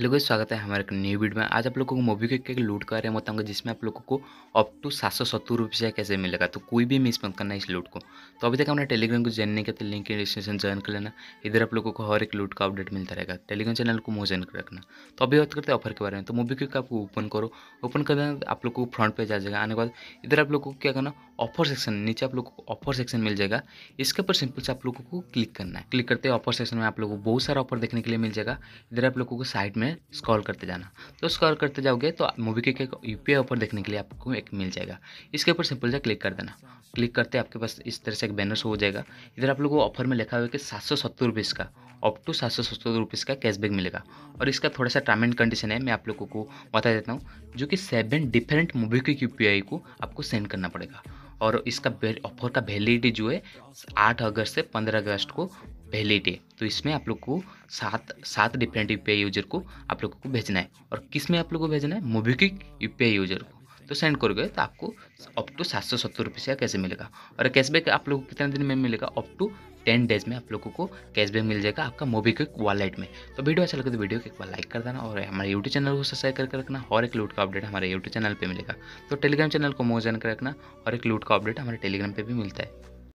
hello guys स्वागत है हमारे न्यू वीडियो में आज आप लोगों को मोबी के एक लूट का रहे हैं बताऊंगा जिसमें आप लोगों को अप टू सात सौ सत्तर रुपया कैसे मिलेगा तो कोई भी मिस मत करना इस लूट को तो अभी तक हमने टेलीग्राम को ज्वाइन नहीं किया तो लिंक डिस्क्रिप्शन ज्वाइन कर लेना इधर आप लोगों को हर एक लूट का अपडेट मिलता रहेगा टेलीग्राम चैनल को ज्वाइन कर रखना तो अभी बात करते हैं ऑफर के बारे में तो मोबी क्विक आपको ओपन करो ओपन कर देना आप लोगों को फ्रंट पेज आ जाएगा आने के बाद इधर आप लोगों को क्या करना ऑफर सेक्शन नीचे आप लोगों को ऑफर सेक्शन मिल जाएगा इसके ऊपर सिंपल से आप लोगों को क्लिक करना है क्लिक करते हैं ऑफर सेक्शन में आप लोगों को बहुत सारा ऑफर देखने के लिए मिल जाएगा इधर आप लोगों को साइड में में स्क्रॉल करते जाना तो स्क्रॉल करते जाओगे तो मूवी के यू पी ऊपर देखने के लिए आपको एक मिल जाएगा इसके ऊपर सिंपल से क्लिक कर देना क्लिक करते आपके पास इस तरह से एक बैनर हो जाएगा इधर आप लोग को ऑफर में लिखा हुआ है कि सात सौ सत्तर रुपीज़ का अप टू सात सौ सत्तर रुपीज़ का कैशबैक मिलेगा और इसका थोड़ा सा टर्म एंड कंडीशन है मैं आप लोगों को बता देता हूँ जो कि सेवन डिफरेंट मूवी के यू को आपको सेंड करना पड़ेगा और इसका ऑफर का वैलिडिटी जो है आठ अगस्त से पंद्रह अगस्त को वैलिडिटी तो इसमें आप लोग को सात सात डिफरेंट यू यूजर को आप लोग को भेजना है और किस में आप लोग को भेजना है मोबी क्विक यू यूजर को तो सेंड करोगे तो आपको अप टू सात सौ सत्तर रुपये कैसे मिलेगा और कैशबैक आप लोग को कितने दिन में मिलेगा अप टू टेन डेज में आप लोगों को कैशबैक मिल जाएगा आपका मोबीक्विक वॉलेट में तो वीडियो अच्छा लगे तो वीडियो को एक बार लाइक कर देना और हमारे यूट्यूब चैनल को सब्सक्राइब करके रखना और एक लूट का अपडेट हमारे यूट्यूब चैनल पर मिलेगा तो टेलीग्राम चैनल को मोजन कर रखना और एक लूट का अपडेट हमारे टेलीग्राम पर भी मिलता है